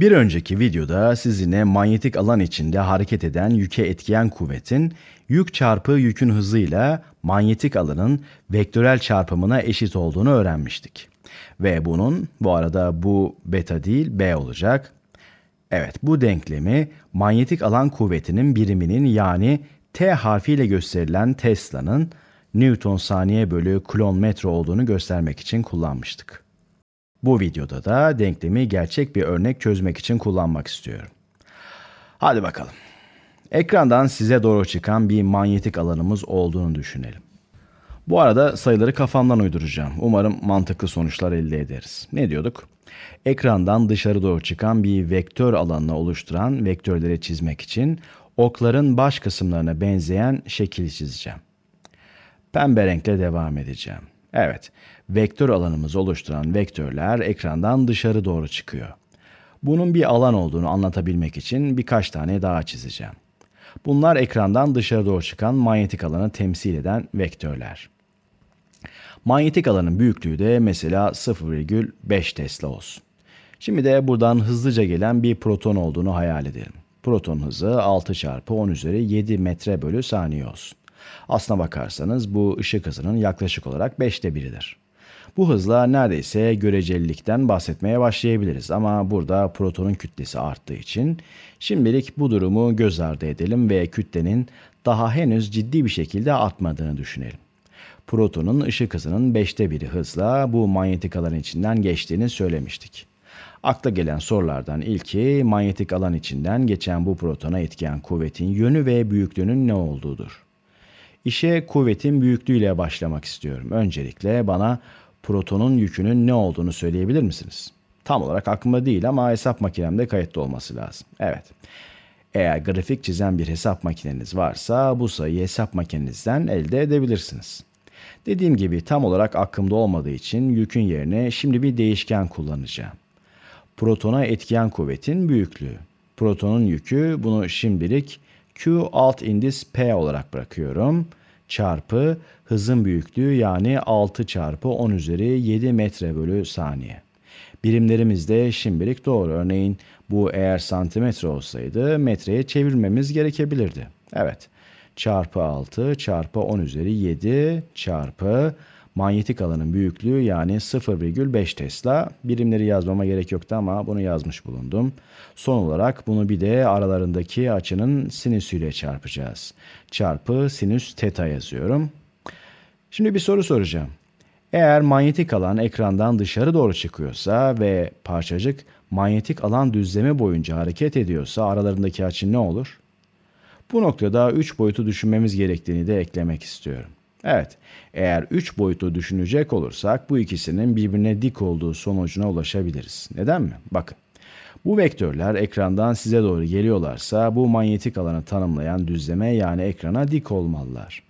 Bir önceki videoda sizinle manyetik alan içinde hareket eden yüke etkiyen kuvvetin yük çarpı yükün hızıyla manyetik alanın vektörel çarpımına eşit olduğunu öğrenmiştik. Ve bunun bu arada bu beta değil B olacak. Evet bu denklemi manyetik alan kuvvetinin biriminin yani T harfiyle gösterilen Tesla'nın Newton saniye bölü klon metre olduğunu göstermek için kullanmıştık. Bu videoda da denklemi gerçek bir örnek çözmek için kullanmak istiyorum. Hadi bakalım. Ekrandan size doğru çıkan bir manyetik alanımız olduğunu düşünelim. Bu arada sayıları kafamdan uyduracağım. Umarım mantıklı sonuçlar elde ederiz. Ne diyorduk? Ekrandan dışarı doğru çıkan bir vektör alanını oluşturan vektörleri çizmek için okların baş kısımlarına benzeyen şekil çizeceğim. Pembe renkle devam edeceğim. Evet, vektör alanımızı oluşturan vektörler ekrandan dışarı doğru çıkıyor. Bunun bir alan olduğunu anlatabilmek için birkaç tane daha çizeceğim. Bunlar ekrandan dışarı doğru çıkan manyetik alanı temsil eden vektörler. Manyetik alanın büyüklüğü de mesela 0,5 Tesla olsun. Şimdi de buradan hızlıca gelen bir proton olduğunu hayal edelim. Proton hızı 6 çarpı 10 üzeri 7 metre bölü saniye olsun. Aslına bakarsanız bu ışık hızının yaklaşık olarak 5'te biridir. Bu hızla neredeyse görecelilikten bahsetmeye başlayabiliriz ama burada protonun kütlesi arttığı için şimdilik bu durumu göz ardı edelim ve kütlenin daha henüz ciddi bir şekilde artmadığını düşünelim. Protonun ışık hızının 5'te biri hızla bu manyetik alan içinden geçtiğini söylemiştik. Akla gelen sorulardan ilki manyetik alan içinden geçen bu protona etkiyen kuvvetin yönü ve büyüklüğünün ne olduğudur. İşe kuvvetin büyüklüğüyle başlamak istiyorum. Öncelikle bana protonun yükünün ne olduğunu söyleyebilir misiniz? Tam olarak aklımda değil ama hesap makinemde kayıtlı olması lazım. Evet. Eğer grafik çizen bir hesap makineniz varsa bu sayıyı hesap makinenizden elde edebilirsiniz. Dediğim gibi tam olarak aklımda olmadığı için yükün yerine şimdi bir değişken kullanacağım. Protona etkiyen kuvvetin büyüklüğü. Protonun yükü bunu şimdilik Q alt indis P olarak bırakıyorum. Çarpı hızın büyüklüğü yani 6 çarpı 10 üzeri 7 metre bölü saniye. Birimlerimiz de şimdilik doğru. Örneğin bu eğer santimetre olsaydı metreye çevirmemiz gerekebilirdi. Evet. Çarpı 6 çarpı 10 üzeri 7 çarpı manyetik alanın büyüklüğü yani 0,5 Tesla. Birimleri yazmama gerek yoktu ama bunu yazmış bulundum. Son olarak bunu bir de aralarındaki açının sinüsüyle çarpacağız. Çarpı sinüs teta yazıyorum. Şimdi bir soru soracağım. Eğer manyetik alan ekrandan dışarı doğru çıkıyorsa ve parçacık manyetik alan düzleme boyunca hareket ediyorsa aralarındaki açı ne olur? Bu noktada 3 boyutu düşünmemiz gerektiğini de eklemek istiyorum. Evet, eğer üç boyutu düşünecek olursak bu ikisinin birbirine dik olduğu sonucuna ulaşabiliriz. Neden mi? Bakın. Bu vektörler ekrandan size doğru geliyorlarsa bu manyetik alanı tanımlayan düzleme yani ekrana dik olmalılar.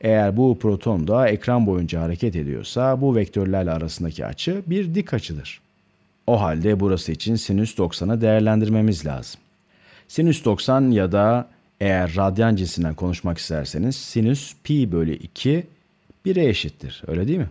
Eğer bu proton da ekran boyunca hareket ediyorsa bu vektörlerle arasındaki açı bir dik açıdır. O halde burası için sinüs 90'ı değerlendirmemiz lazım. Sinüs 90 ya da eğer radyan cinsinden konuşmak isterseniz sinüs pi bölü 2 1'e eşittir. Öyle değil mi?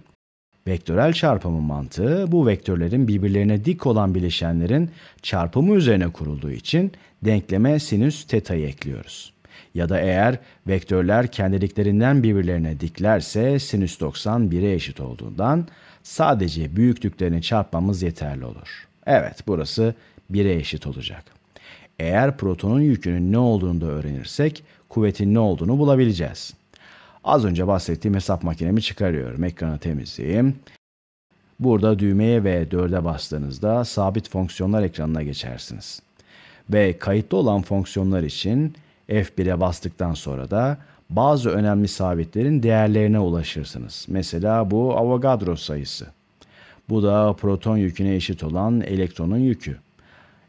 Vektörel çarpımı mantığı bu vektörlerin birbirlerine dik olan bileşenlerin çarpımı üzerine kurulduğu için denkleme sinüs teta'yı ekliyoruz. Ya da eğer vektörler kendiliklerinden birbirlerine diklerse sinüs 90 1'e eşit olduğundan sadece büyüklüklerini çarpmamız yeterli olur. Evet burası 1'e eşit olacak. Eğer protonun yükünün ne olduğunu da öğrenirsek kuvvetin ne olduğunu bulabileceğiz. Az önce bahsettiğim hesap makinemi çıkarıyorum. Ekranı temizleyeyim. Burada düğmeye ve 4'e bastığınızda sabit fonksiyonlar ekranına geçersiniz. Ve kayıtlı olan fonksiyonlar için F1'e bastıktan sonra da bazı önemli sabitlerin değerlerine ulaşırsınız. Mesela bu Avogadro sayısı. Bu da proton yüküne eşit olan elektronun yükü.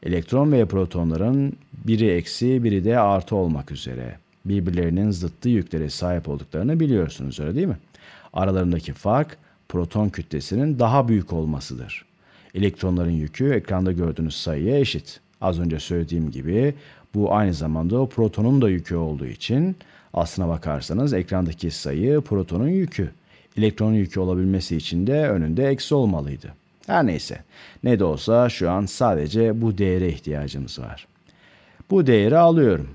Elektron ve protonların biri eksi biri de artı olmak üzere birbirlerinin zıttı yüklere sahip olduklarını biliyorsunuz öyle değil mi? Aralarındaki fark proton kütlesinin daha büyük olmasıdır. Elektronların yükü ekranda gördüğünüz sayıya eşit. Az önce söylediğim gibi bu aynı zamanda o protonun da yükü olduğu için aslına bakarsanız ekrandaki sayı protonun yükü. Elektronun yükü olabilmesi için de önünde eksi olmalıydı. Her neyse. Ne de olsa şu an sadece bu değere ihtiyacımız var. Bu değeri alıyorum.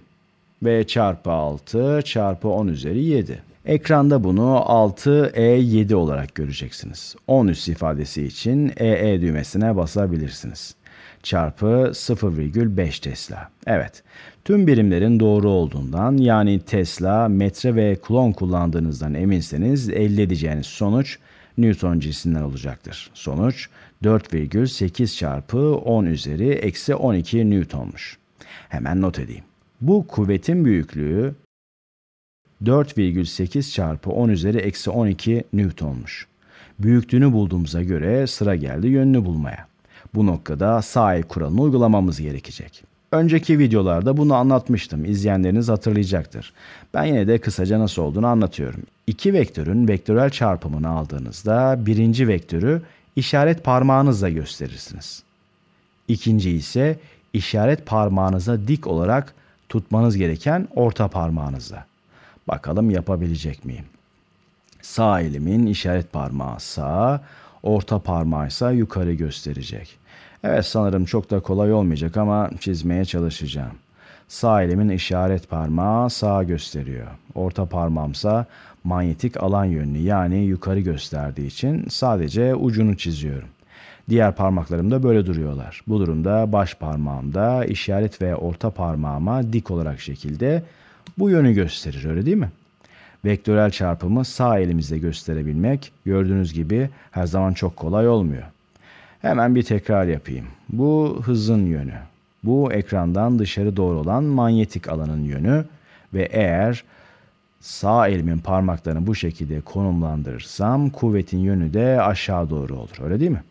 Ve çarpı 6 çarpı 10 üzeri 7. Ekranda bunu 6E7 olarak göreceksiniz. 10 üst ifadesi için EE düğmesine basabilirsiniz. Çarpı 0,5 Tesla. Evet, tüm birimlerin doğru olduğundan yani Tesla, metre ve klon kullandığınızdan eminseniz elde edeceğiniz sonuç Newton cinsinden olacaktır. Sonuç 4,8 çarpı 10 üzeri eksi 12 Newton'muş. Hemen not edeyim. Bu kuvvetin büyüklüğü 4,8 çarpı 10 üzeri eksi 12 Newton'muş. Büyüklüğünü bulduğumuza göre sıra geldi yönünü bulmaya. Bu noktada sağ el kuralını uygulamamız gerekecek. Önceki videolarda bunu anlatmıştım. İzleyenleriniz hatırlayacaktır. Ben yine de kısaca nasıl olduğunu anlatıyorum. İki vektörün vektörel çarpımını aldığınızda birinci vektörü işaret parmağınızla gösterirsiniz. İkinci ise işaret parmağınıza dik olarak tutmanız gereken orta parmağınızla. Bakalım yapabilecek miyim? Sağ elimin işaret parmağı sağa, orta parmağı ise yukarı gösterecek. Evet sanırım çok da kolay olmayacak ama çizmeye çalışacağım. Sağ elimin işaret parmağı sağa gösteriyor. Orta parmağımsa manyetik alan yönünü yani yukarı gösterdiği için sadece ucunu çiziyorum. Diğer parmaklarım da böyle duruyorlar. Bu durumda baş parmağımda işaret ve orta parmağıma dik olarak şekilde bu yönü gösterir öyle değil mi? Vektörel çarpımı sağ elimizle gösterebilmek gördüğünüz gibi her zaman çok kolay olmuyor. Hemen bir tekrar yapayım. Bu hızın yönü. Bu ekrandan dışarı doğru olan manyetik alanın yönü ve eğer sağ elimin parmaklarını bu şekilde konumlandırırsam kuvvetin yönü de aşağı doğru olur. Öyle değil mi?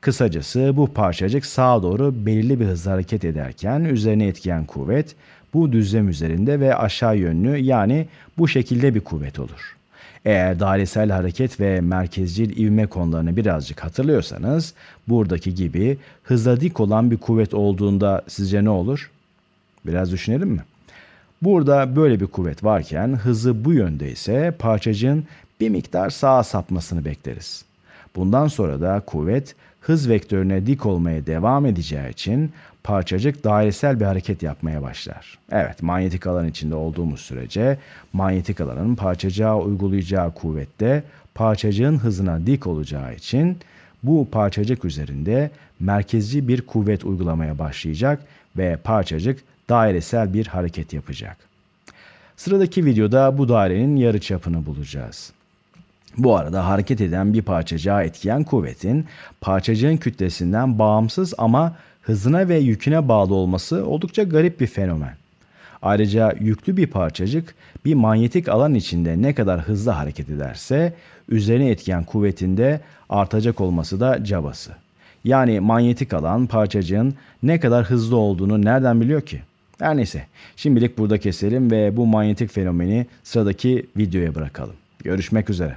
Kısacası bu parçacık sağa doğru belirli bir hızla hareket ederken üzerine etkiyen kuvvet bu düzlem üzerinde ve aşağı yönlü yani bu şekilde bir kuvvet olur. Eğer dairesel hareket ve merkezcil ivme konularını birazcık hatırlıyorsanız buradaki gibi hızla dik olan bir kuvvet olduğunda sizce ne olur? Biraz düşünelim mi? Burada böyle bir kuvvet varken hızı bu yönde ise parçacığın bir miktar sağa sapmasını bekleriz. Bundan sonra da kuvvet hız vektörüne dik olmaya devam edeceği için parçacık dairesel bir hareket yapmaya başlar. Evet, manyetik alan içinde olduğumuz sürece manyetik alanın parçacığa uygulayacağı kuvvette parçacığın hızına dik olacağı için bu parçacık üzerinde merkezci bir kuvvet uygulamaya başlayacak ve parçacık dairesel bir hareket yapacak. Sıradaki videoda bu dairenin yarıçapını bulacağız. Bu arada hareket eden bir parçacığa etkiyen kuvvetin parçacığın kütlesinden bağımsız ama hızına ve yüküne bağlı olması oldukça garip bir fenomen. Ayrıca yüklü bir parçacık bir manyetik alan içinde ne kadar hızlı hareket ederse üzerine etken kuvvetinde artacak olması da cabası. Yani manyetik alan parçacığın ne kadar hızlı olduğunu nereden biliyor ki? Her neyse şimdilik burada keselim ve bu manyetik fenomeni sıradaki videoya bırakalım. Görüşmek üzere.